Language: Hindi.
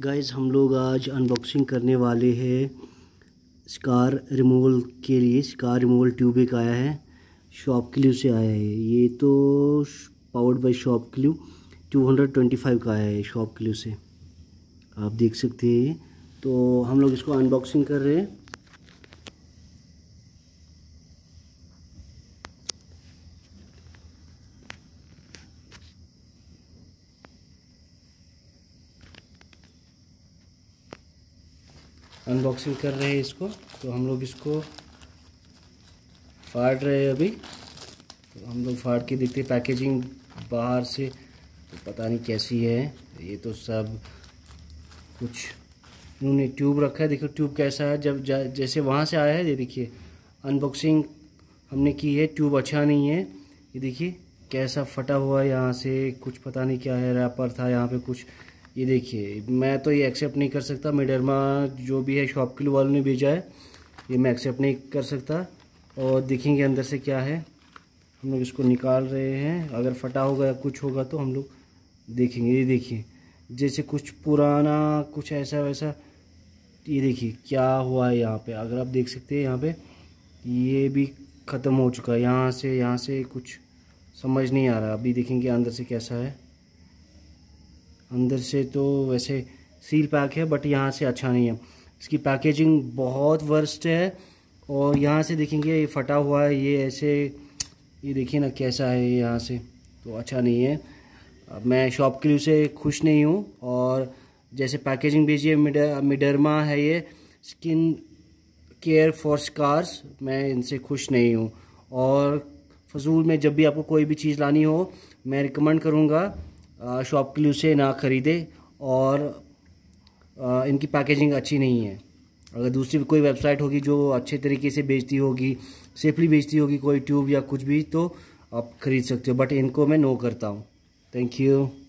गाइस हम लोग आज अनबॉक्सिंग करने वाले हैं स्कार रिमूवल के लिए स्कार रिमूवल ट्यूब एक आया है शॉप क्ल्यू से आया है ये तो पावर्ड बाय शॉप क्ल्यू 225 का आया है शॉप क्ल्यू से आप देख सकते हैं तो हम लोग इसको अनबॉक्सिंग कर रहे हैं अनबॉक्सिंग कर रहे हैं इसको तो हम लोग इसको फाड़ रहे हैं अभी तो हम लोग फाड़ के देखते पैकेजिंग बाहर से तो पता नहीं कैसी है ये तो सब कुछ उन्होंने ट्यूब रखा है देखो ट्यूब कैसा है जब जैसे वहाँ से आया है ये देखिए अनबॉक्सिंग हमने की है ट्यूब अच्छा नहीं है ये देखिए कैसा फटा हुआ है यहाँ से कुछ पता नहीं क्या है रैपर था यहाँ पे कुछ ये देखिए मैं तो ये एक्सेप्ट नहीं कर सकता मिडरमा जो भी है शॉप के वालों ने भेजा है ये मैं एक्सेप्ट नहीं कर सकता और देखेंगे अंदर से क्या है हम लोग इसको निकाल रहे हैं अगर फटा होगा या कुछ होगा तो हम लोग देखेंगे ये देखिए जैसे कुछ पुराना कुछ ऐसा वैसा ये देखिए क्या हुआ है यहाँ पर अगर आप देख सकते हैं यहाँ पर ये भी ख़त्म हो चुका है यहाँ से यहाँ से कुछ समझ नहीं आ रहा अभी देखेंगे अंदर से कैसा है अंदर से तो वैसे सील पैक है बट यहाँ से अच्छा नहीं है इसकी पैकेजिंग बहुत वर्स्ट है और यहाँ से देखेंगे ये फटा हुआ है ये ऐसे ये देखिए ना कैसा है ये यहाँ से तो अच्छा नहीं है मैं शॉप के लिए उसे खुश नहीं हूँ और जैसे पैकेजिंग भेजिए है मिडर, मिडरमा है ये स्किन केयर फॉर स्कार्स मैं इनसे खुश नहीं हूँ और फजूल में जब भी आपको कोई भी चीज़ लानी हो मैं रिकमेंड करूँगा शॉप क्लू से ना ख़रीदे और इनकी पैकेजिंग अच्छी नहीं है अगर दूसरी कोई वेबसाइट होगी जो अच्छे तरीके से बेचती होगी सेफली बेचती होगी कोई ट्यूब या कुछ भी तो आप ख़रीद सकते हो बट इनको मैं नो करता हूँ थैंक यू